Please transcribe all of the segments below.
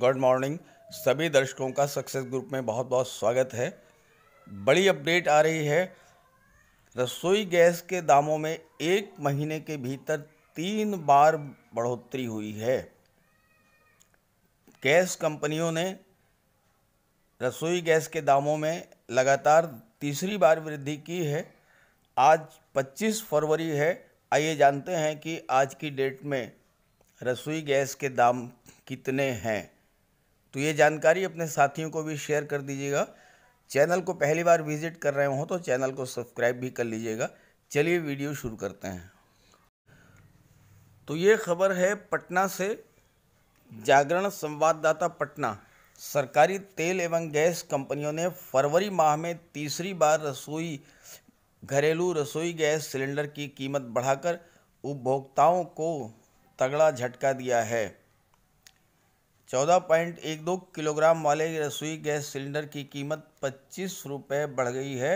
good morning सभी दर्शकों का सक्सेस ग्रुप में बहुत बहुत स्वागत है बड़ी अपडेट आ रही है रसोई गैस के दामों में एक महीने के भीतर तीन बार बढ़ोतरी हुई है गैस कंपनियों ने रसोई गैस के दामों में लगातार तीसरी बार वृद्धि की है आज 25 फरवरी है आइए जानते हैं कि आज की डेट में रसोई गैस के दाम कितने हैं तो ये जानकारी अपने साथियों को भी शेयर कर दीजिएगा चैनल को पहली बार विजिट कर रहे हो तो चैनल को सब्सक्राइब भी कर लीजिएगा चलिए वीडियो शुरू करते हैं तो ये खबर है पटना से जागरण संवाददाता पटना सरकारी तेल एवं गैस कंपनियों ने फरवरी माह में तीसरी बार रसोई घरेलू रसोई गैस सिलेंडर की कीमत बढ़ाकर उपभोक्ताओं को तगड़ा झटका दिया है चौदह पॉइंट एक दो किलोग्राम वाले रसोई गैस सिलेंडर की कीमत पच्चीस रुपये बढ़ गई है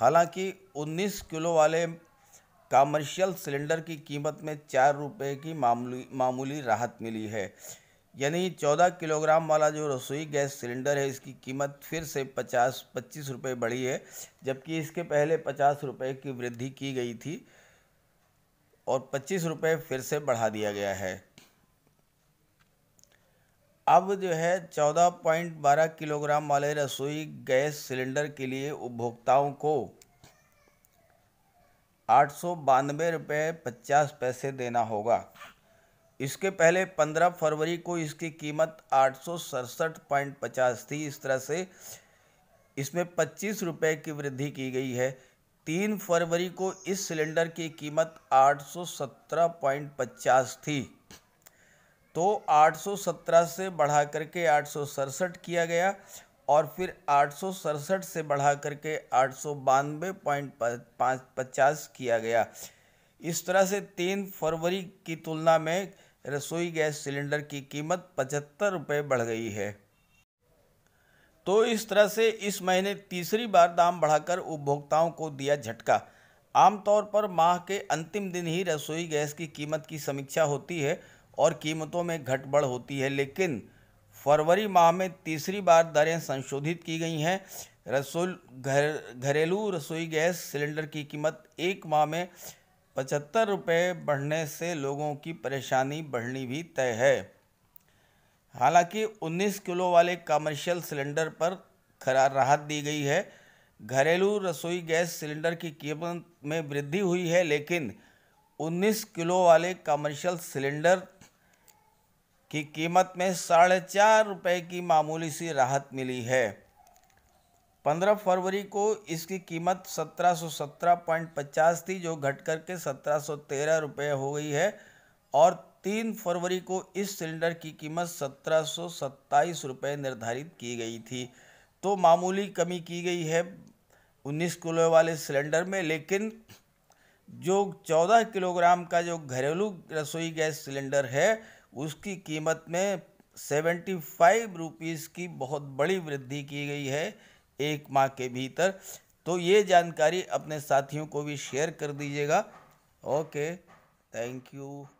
हालांकि उन्नीस किलो वाले कामर्शियल सिलेंडर की कीमत में चार रुपये की मामूली मामूली राहत मिली है यानी चौदह किलोग्राम वाला जो रसोई गैस सिलेंडर है इसकी कीमत फिर से पचास पच्चीस रुपये बढ़ी है जबकि इसके पहले पचास रुपये की वृद्धि की गई थी और पच्चीस रुपये फिर से बढ़ा दिया गया है अब जो है चौदह पॉइंट बारह किलोग्राम वाले रसोई गैस सिलेंडर के लिए उपभोक्ताओं को आठ सौ बानवे रुपये पचास पैसे देना होगा इसके पहले पंद्रह फरवरी को इसकी कीमत आठ सौ सड़सठ पॉइंट पचास थी इस तरह से इसमें पच्चीस रुपये की वृद्धि की गई है तीन फरवरी को इस सिलेंडर की कीमत आठ सौ सत्रह पॉइंट पचास थी तो 817 से बढ़ा करके आठ किया गया और फिर आठ से बढ़ा करके आठ किया गया इस तरह से तीन फरवरी की तुलना में रसोई गैस सिलेंडर की कीमत पचहत्तर रुपये बढ़ गई है तो इस तरह से इस महीने तीसरी बार दाम बढ़ाकर उपभोक्ताओं को दिया झटका आमतौर पर माह के अंतिम दिन ही रसोई गैस की कीमत की समीक्षा होती है और कीमतों में घटबढ़ होती है लेकिन फरवरी माह में तीसरी बार दरें संशोधित की गई हैं रसोई घर घरेलू रसोई गैस सिलेंडर की कीमत एक माह में पचहत्तर रुपये बढ़ने से लोगों की परेशानी बढ़नी भी तय है हालांकि 19 किलो वाले कमर्शियल सिलेंडर पर खरा राहत दी गई है घरेलू रसोई गैस सिलेंडर की कीमत में वृद्धि हुई है लेकिन 19 किलो वाले कमर्शियल सिलेंडर की कीमत में साढ़े चार रुपये की मामूली सी राहत मिली है पंद्रह फरवरी को इसकी कीमत सत्रह सौ सत्रह पॉइंट पचास थी जो घट कर के सत्रह सौ तेरह रुपये हो गई है और तीन फरवरी को इस सिलेंडर की कीमत सत्रह सौ सत्ताईस रुपये निर्धारित की गई थी तो मामूली कमी की गई है उन्नीस किलो वाले सिलेंडर में लेकिन जो चौदह किलोग्राम का जो घरेलू रसोई गैस सिलेंडर है उसकी कीमत में सेवेंटी फाइव रुपीज़ की बहुत बड़ी वृद्धि की गई है एक माह के भीतर तो ये जानकारी अपने साथियों को भी शेयर कर दीजिएगा ओके थैंक यू